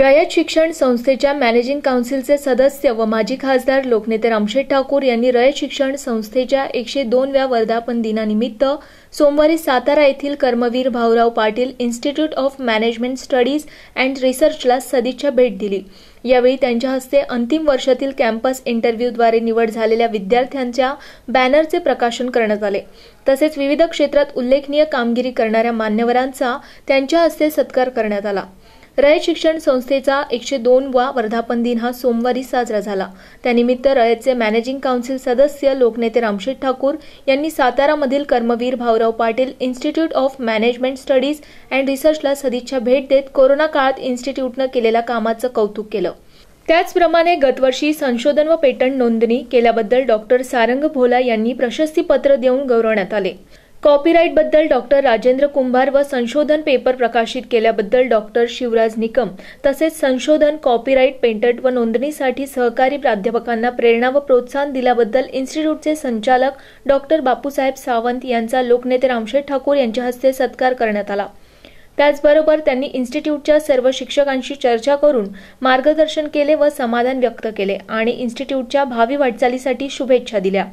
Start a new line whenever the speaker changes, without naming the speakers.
रयत शिक्षण संस्थेच्या मॅनेजिंग काउन्सिलचे सदस्य व माजी खासदार लोकनेते रामशेठ ठाकूर यांनी रयत शिक्षण संस्थेच्या एकशे दोनव्या वर्धापन दिनानिमित्त सोमवारी सातारा येथील Karmaveer Bhaurao Patil institute of management studies and रिसर्चला सदिच्छा भेट दिली यावेळी त्यांच्या हस्ते अंतिम वर्षातील कॅम्पस इंटरव्ह्यूद्वारे निवड झालेल्या विद्यार्थ्यांच्या बॅनरचे प्रकाशन करण्यात आले तसेच विविध क्षेत्रात उल्लेखनीय कामगिरी करणाऱ्या मान्यवरांचा त्यांच्या हस्ते सत्कार करण्यात आला रयत शिक्षण संस्थेचा एकशे दोन वा वर्धापन दिन हा सोमवारी साजरा झाला त्यानिमित्त रयतचे मॅनेजिंग काउन्सिल सदस्य लोकनेते रामशेठ ठाकूर यांनी सातारामधील Karmaveer Bhaurao Patil institute of management studies and रिसर्चला सदिच्छा भेट देत कोरोना काळात इन्स्टिट्यूटनं केलेल्या कामाचं कौतुक केलं त्याचप्रमाणे गतवर्षी संशोधन व पेटंट नोंदणी केल्याबद्दल डॉक्टर सारंग भोला यांनी प्रशस्तीपत्र देऊन गौरवण्यात आले बद्दल डॉक्टर राजेंद्र कुंभार व संशोधन पेपर प्रकाशित केल्याबद्दल डॉक्टर शिवराज निकम तसेच संशोधन कॉपीराईट पेटंट व नोंदणीसाठी सहकारी प्राध्यापकांना प्रेरणा व प्रोत्साहन दिल्याबद्दल इन्स्टिट्यूटचे संचालक डॉक्टर बापूसाहेब सावंत यांचा लोकनेते रामशेठ ठाकूर यांच्या हस्ते सत्कार करण्यात आला त्याचबरोबर त्यांनी इन्स्टिट्यूटच्या सर्व शिक्षकांशी चर्चा करून मार्गदर्शन केले व समाधान व्यक्त केले आणि इन्स्टिट्यूटच्या भावी वाटचालीसाठी शुभेच्छा दिल्या